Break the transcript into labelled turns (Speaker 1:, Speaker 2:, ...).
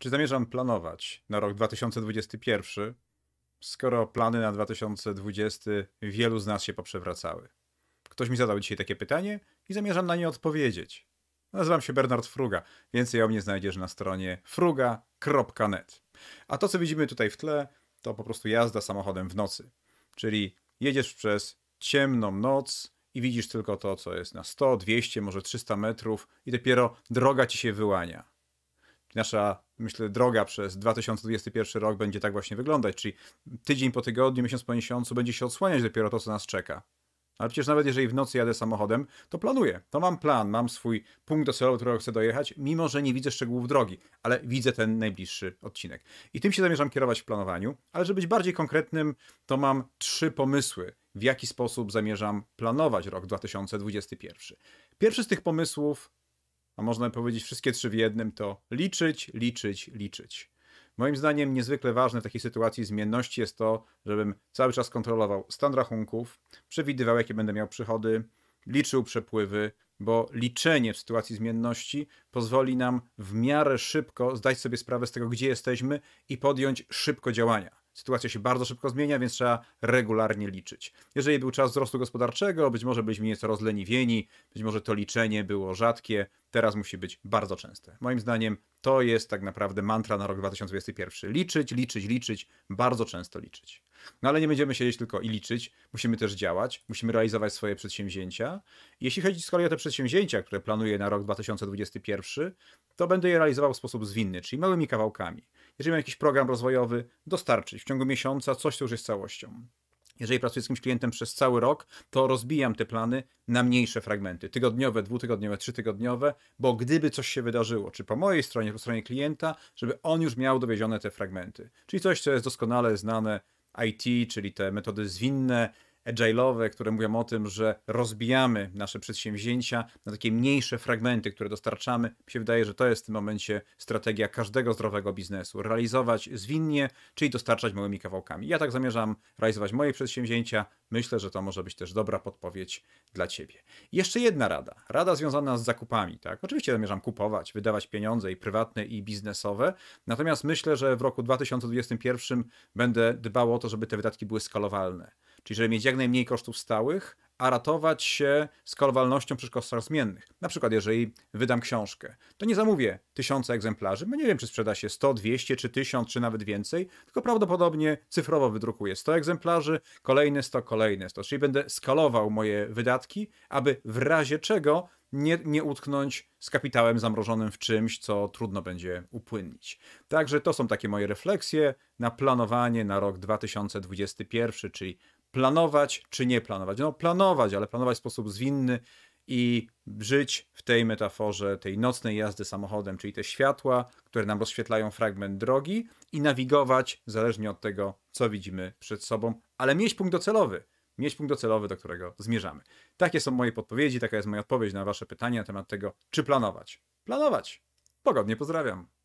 Speaker 1: Czy zamierzam planować na rok 2021, skoro plany na 2020 wielu z nas się poprzewracały? Ktoś mi zadał dzisiaj takie pytanie i zamierzam na nie odpowiedzieć. Nazywam się Bernard Fruga. Więcej o mnie znajdziesz na stronie fruga.net. A to, co widzimy tutaj w tle, to po prostu jazda samochodem w nocy. Czyli jedziesz przez ciemną noc i widzisz tylko to, co jest na 100, 200, może 300 metrów i dopiero droga ci się wyłania nasza, myślę, droga przez 2021 rok będzie tak właśnie wyglądać, czyli tydzień po tygodniu, miesiąc po miesiącu będzie się odsłaniać dopiero to, co nas czeka. Ale przecież nawet jeżeli w nocy jadę samochodem, to planuję. To mam plan, mam swój punkt docelowy, do którego chcę dojechać, mimo że nie widzę szczegółów drogi, ale widzę ten najbliższy odcinek. I tym się zamierzam kierować w planowaniu, ale żeby być bardziej konkretnym, to mam trzy pomysły, w jaki sposób zamierzam planować rok 2021. Pierwszy z tych pomysłów a można powiedzieć wszystkie trzy w jednym, to liczyć, liczyć, liczyć. Moim zdaniem niezwykle ważne w takiej sytuacji zmienności jest to, żebym cały czas kontrolował stan rachunków, przewidywał jakie będę miał przychody, liczył przepływy, bo liczenie w sytuacji zmienności pozwoli nam w miarę szybko zdać sobie sprawę z tego, gdzie jesteśmy i podjąć szybko działania. Sytuacja się bardzo szybko zmienia, więc trzeba regularnie liczyć. Jeżeli był czas wzrostu gospodarczego, być może byliśmy nieco rozleniwieni, być może to liczenie było rzadkie, teraz musi być bardzo częste. Moim zdaniem to jest tak naprawdę mantra na rok 2021. Liczyć, liczyć, liczyć, bardzo często liczyć. No ale nie będziemy siedzieć tylko i liczyć, musimy też działać, musimy realizować swoje przedsięwzięcia. Jeśli chodzi z kolei o te przedsięwzięcia, które planuję na rok 2021, to będę je realizował w sposób zwinny, czyli małymi kawałkami. Jeżeli mam jakiś program rozwojowy, dostarczyć w ciągu miesiąca coś, co już jest całością. Jeżeli pracuję z jakimś klientem przez cały rok, to rozbijam te plany na mniejsze fragmenty, tygodniowe, dwutygodniowe, trzytygodniowe, bo gdyby coś się wydarzyło, czy po mojej stronie, po stronie klienta, żeby on już miał dowiezione te fragmenty. Czyli coś, co jest doskonale znane IT, czyli te metody zwinne, agile'owe, które mówią o tym, że rozbijamy nasze przedsięwzięcia na takie mniejsze fragmenty, które dostarczamy. Mi się wydaje, że to jest w tym momencie strategia każdego zdrowego biznesu. Realizować zwinnie, czyli dostarczać małymi kawałkami. Ja tak zamierzam realizować moje przedsięwzięcia, Myślę, że to może być też dobra podpowiedź dla ciebie. Jeszcze jedna rada. Rada związana z zakupami. Tak? Oczywiście zamierzam kupować, wydawać pieniądze i prywatne, i biznesowe. Natomiast myślę, że w roku 2021 będę dbał o to, żeby te wydatki były skalowalne. Czyli żeby mieć jak najmniej kosztów stałych, a ratować się skalowalnością przy kosztach zmiennych. Na przykład, jeżeli wydam książkę, to nie zamówię tysiąca egzemplarzy, bo nie wiem, czy sprzeda się 100, 200, czy 1000, czy nawet więcej, tylko prawdopodobnie cyfrowo wydrukuję 100 egzemplarzy, kolejne 100, kolejne 100. Czyli będę skalował moje wydatki, aby w razie czego nie, nie utknąć z kapitałem zamrożonym w czymś, co trudno będzie upłynnić. Także to są takie moje refleksje na planowanie na rok 2021, czyli planować czy nie planować? No, planować, ale planować w sposób zwinny i żyć w tej metaforze tej nocnej jazdy samochodem, czyli te światła, które nam rozświetlają fragment drogi i nawigować zależnie od tego, co widzimy przed sobą, ale mieć punkt docelowy. Mieć punkt docelowy, do którego zmierzamy. Takie są moje podpowiedzi, taka jest moja odpowiedź na Wasze pytanie na temat tego, czy planować. Planować. Pogodnie pozdrawiam.